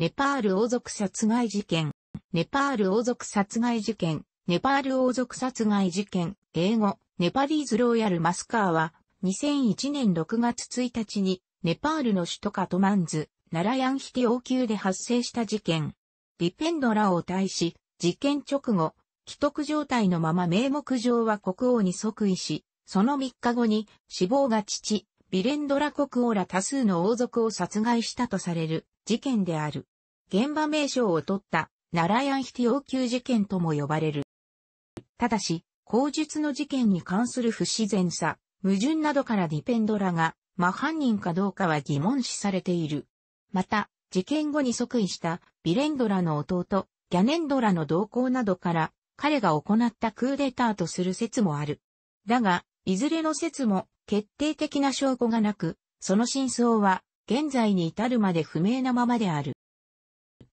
ネパール王族殺害事件。ネパール王族殺害事件。ネパール王族殺害事件。英語、ネパリーズ・ローヤル・マスカーは、2001年6月1日に、ネパールの首都カトマンズ、ナラヤンヒテ王宮で発生した事件。ビペンドラを対し、事件直後、既得状態のまま名目上は国王に即位し、その3日後に死亡が父、ビレンドラ国王ら多数の王族を殺害したとされる事件である。現場名称を取ったナラヤンヒテ要求事件とも呼ばれる。ただし、口述の事件に関する不自然さ、矛盾などからディペンドラが、真犯人かどうかは疑問視されている。また、事件後に即位したビレンドラの弟、ギャネンドラの動向などから、彼が行ったクーデターとする説もある。だが、いずれの説も決定的な証拠がなく、その真相は現在に至るまで不明なままである。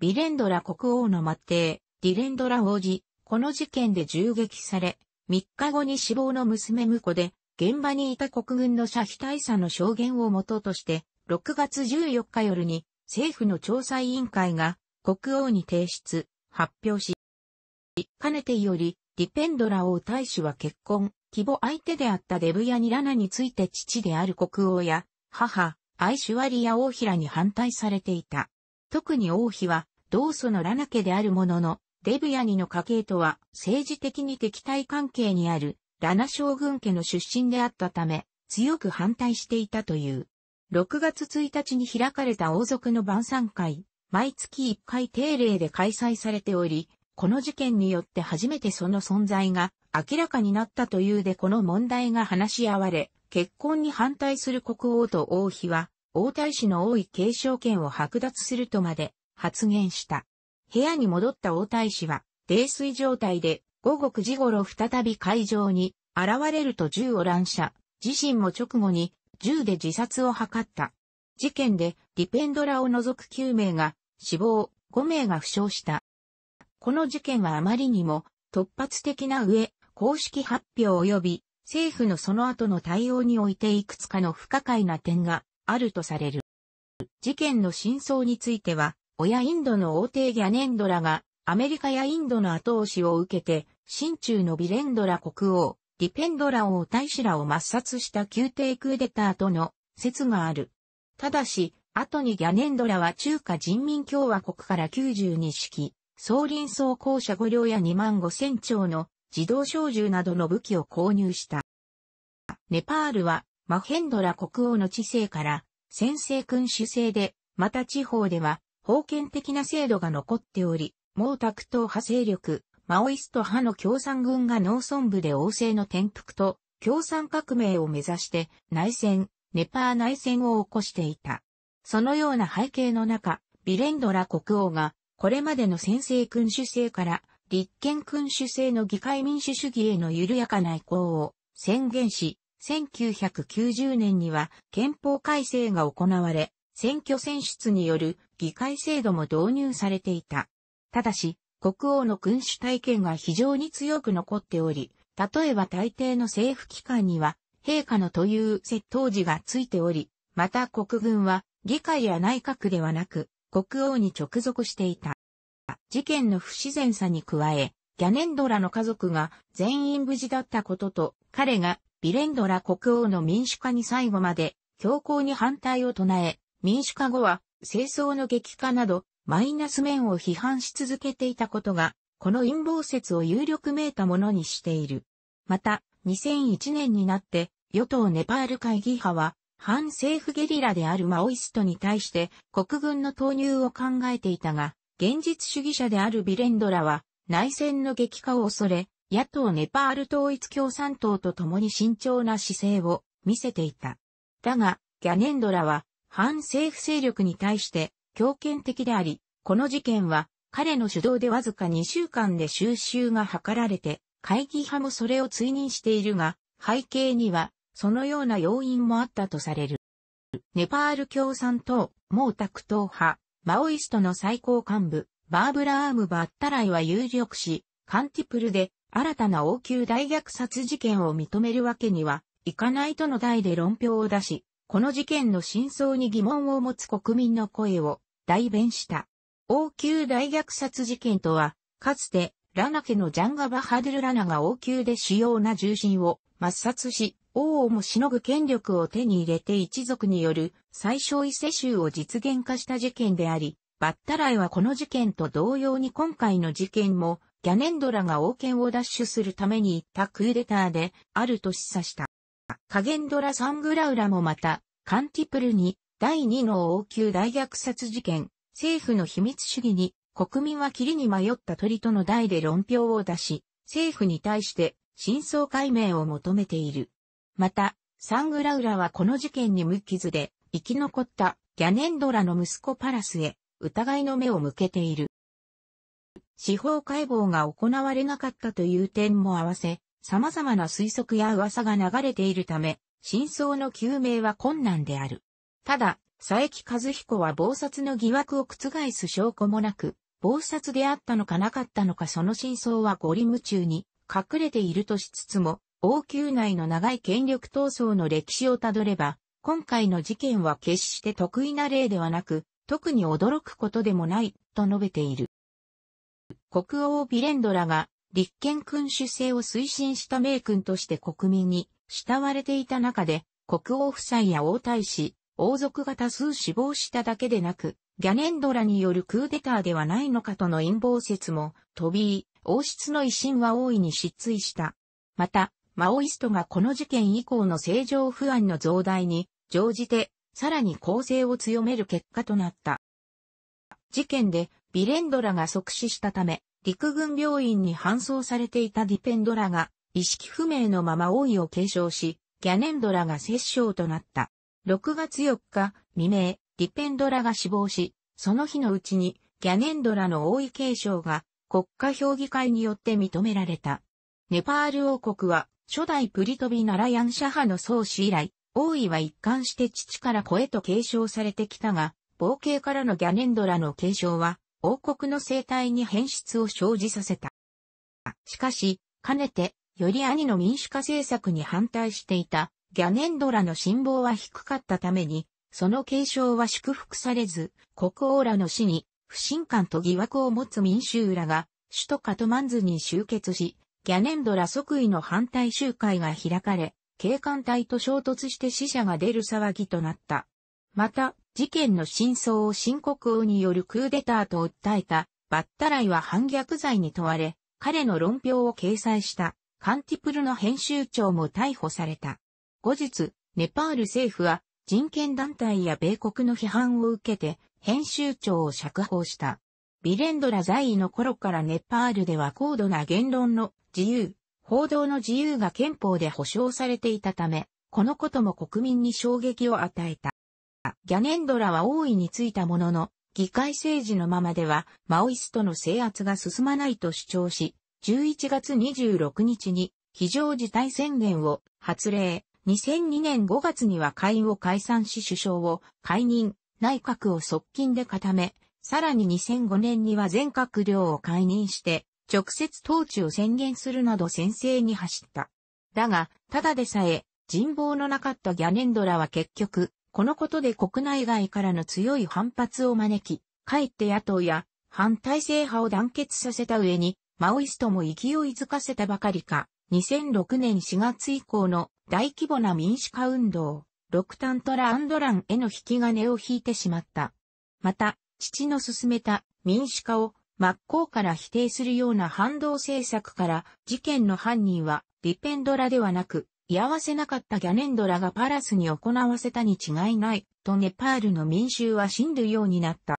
ビレンドラ国王の末帝、ディレンドラ王子、この事件で銃撃され、3日後に死亡の娘婿で、現場にいた国軍の社費大佐の証言をもととして、6月14日夜に政府の調査委員会が国王に提出、発表し、かねてより、ディペンドラ王大使は結婚、規模相手であったデブヤニラナについて父である国王や、母、アイシュワリア王妃らに反対されていた。特に王妃は、同祖のラナ家であるものの、デブヤニの家系とは政治的に敵対関係にあるラナ将軍家の出身であったため、強く反対していたという。6月1日に開かれた王族の晩餐会、毎月1回定例で開催されており、この事件によって初めてその存在が明らかになったというでこの問題が話し合われ、結婚に反対する国王と王妃は王太子の王位継承権を剥奪するとまで発言した。部屋に戻った王太子は、泥酔状態で午後9時頃再び会場に現れると銃を乱射、自身も直後に銃で自殺を図った。事件でディペンドラを除く9名が死亡、5名が負傷した。この事件はあまりにも突発的な上、公式発表及び政府のその後の対応においていくつかの不可解な点があるとされる。事件の真相については、親インドの王帝ギャネンドラが、アメリカやインドの後押しを受けて、新中のビレンドラ国王、ディペンドラ王大使らを抹殺した宮廷クーデターとの説がある。ただし、後にギャネンドラは中華人民共和国から92式、総林総校舎5両や2万5千丁の自動小銃などの武器を購入した。ネパールはマヘンドラ国王の治世から、先制君主制で、また地方では、封建的な制度が残っており、毛沢東派勢力、マオイスト派の共産軍が農村部で王政の転覆と、共産革命を目指して内戦、ネパー内戦を起こしていた。そのような背景の中、ビレンドラ国王が、これまでの先制君主制から、立憲君主制の議会民主主義への緩やかな移行を宣言し、1990年には憲法改正が行われ、選挙選出による議会制度も導入されていた。ただし、国王の君主体験が非常に強く残っており、例えば大抵の政府機関には、陛下のという窃盗時がついており、また国軍は議会や内閣ではなく、国王に直属していた。事件の不自然さに加え、ギャネンドラの家族が全員無事だったことと、彼がビレンドラ国王の民主化に最後まで強硬に反対を唱え、民主化後は清掃の激化などマイナス面を批判し続けていたことが、この陰謀説を有力めいたものにしている。また、2001年になって、与党ネパール会議派は、反政府ゲリラであるマオイストに対して国軍の投入を考えていたが、現実主義者であるビレンドラは内戦の激化を恐れ、野党ネパール統一共産党と共に慎重な姿勢を見せていた。だが、ギャネンドラは反政府勢力に対して強権的であり、この事件は彼の主導でわずか2週間で収集が図られて、会議派もそれを追認しているが、背景にはそのような要因もあったとされる。ネパール共産党、毛沢東派、マオイストの最高幹部、バーブラアーム・バッタライは有力し、カンティプルで新たな王宮大虐殺事件を認めるわけにはいかないとの題で論評を出し、この事件の真相に疑問を持つ国民の声を代弁した。王宮大虐殺事件とは、かつてラナ家のジャンガ・バハドゥル・ラナが王宮で主要な重臣を抹殺し、王をもしのぐ権力を手に入れて一族による最小異世襲を実現化した事件であり、バッタライはこの事件と同様に今回の事件もギャネンドラが王権を奪取するために行ったクーデターであると示唆した。カゲンドラ・サングラウラもまた、カンティプルに第2の王宮大虐殺事件、政府の秘密主義に国民は霧に迷った鳥との題で論評を出し、政府に対して真相解明を求めている。また、サングラウラはこの事件に無傷で生き残ったギャネンドラの息子パラスへ疑いの目を向けている。司法解剖が行われなかったという点も合わせ、様々な推測や噂が流れているため、真相の究明は困難である。ただ、佐伯和彦は謀殺の疑惑を覆す証拠もなく、謀殺であったのかなかったのかその真相はゴリ夢中に隠れているとしつつも、王宮内の長い権力闘争の歴史をたどれば、今回の事件は決して得意な例ではなく、特に驚くことでもない、と述べている。国王ビレンドラが立憲君主制を推進した名君として国民に慕われていた中で、国王夫妻や王太子、王族が多数死亡しただけでなく、ギャネンドラによるクーデターではないのかとの陰謀説も、飛び、王室の威信は大いに失墜した。また、マオイストがこの事件以降の政情不安の増大に乗じて、さらに攻勢を強める結果となった。事件でビレンドラが即死したため、陸軍病院に搬送されていたディペンドラが、意識不明のまま王位を継承し、ギャネンドラが摂政となった。6月4日未明、ディペンドラが死亡し、その日のうちにギャネンドラの王位継承が国家評議会によって認められた。ネパール王国は初代プリトビナラヤンシャ派の創始以来、王位は一貫して父から子へと継承されてきたが、冒険からのギャネンドラの継承は王国の生態に変質を生じさせた。しかし、かねて、より兄の民主化政策に反対していた、ギャネンドラの辛抱は低かったために、その継承は祝福されず、国王らの死に、不信感と疑惑を持つ民衆らが、首都カトマンズに集結し、ギャネンドラ即位の反対集会が開かれ、警官隊と衝突して死者が出る騒ぎとなった。また、事件の真相を新国王によるクーデターと訴えた、バッタライは反逆罪に問われ、彼の論評を掲載した、カンティプルの編集長も逮捕された。後日、ネパール政府は人権団体や米国の批判を受けて編集長を釈放した。ビレンドラ在位の頃からネパールでは高度な言論の自由、報道の自由が憲法で保障されていたため、このことも国民に衝撃を与えた。ギャネンドラは王位についたものの、議会政治のままでは、マオイストの制圧が進まないと主張し、11月26日に非常事態宣言を発令。2002年5月には会を解散し首相を解任、内閣を側近で固め、さらに2005年には全閣僚を解任して、直接統治を宣言するなど先制に走った。だが、ただでさえ、人望のなかったギャネンドラは結局、このことで国内外からの強い反発を招き、かえって野党や反体制派を団結させた上に、マオイストも勢いづかせたばかりか、2006年4月以降の大規模な民主化運動、ロクタントラアンドランへの引き金を引いてしまった。また、父の進めた民主化を真っ向から否定するような反動政策から事件の犯人はリペンドラではなく居合わせなかったギャネンドラがパラスに行わせたに違いない、とネパールの民衆は死んるようになった。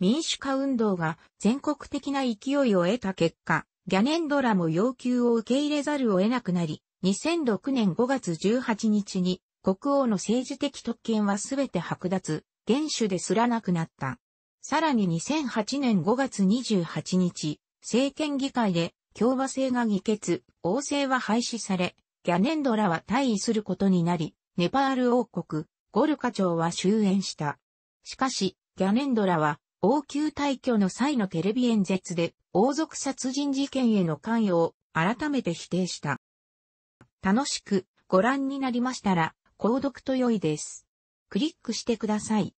民主化運動が全国的な勢いを得た結果、ギャネンドラも要求を受け入れざるを得なくなり、2006年5月18日に国王の政治的特権はすべて剥奪、厳守ですらなくなった。さらに2008年5月28日、政権議会で共和制が議決、王政は廃止され、ギャネンドラは退位することになり、ネパール王国、ゴルカ朝は終焉した。しかし、ギャネンドラは、王宮退去の際のテレビ演説で、王族殺人事件への関与を改めて否定した。楽しくご覧になりましたら、購読と良いです。クリックしてください。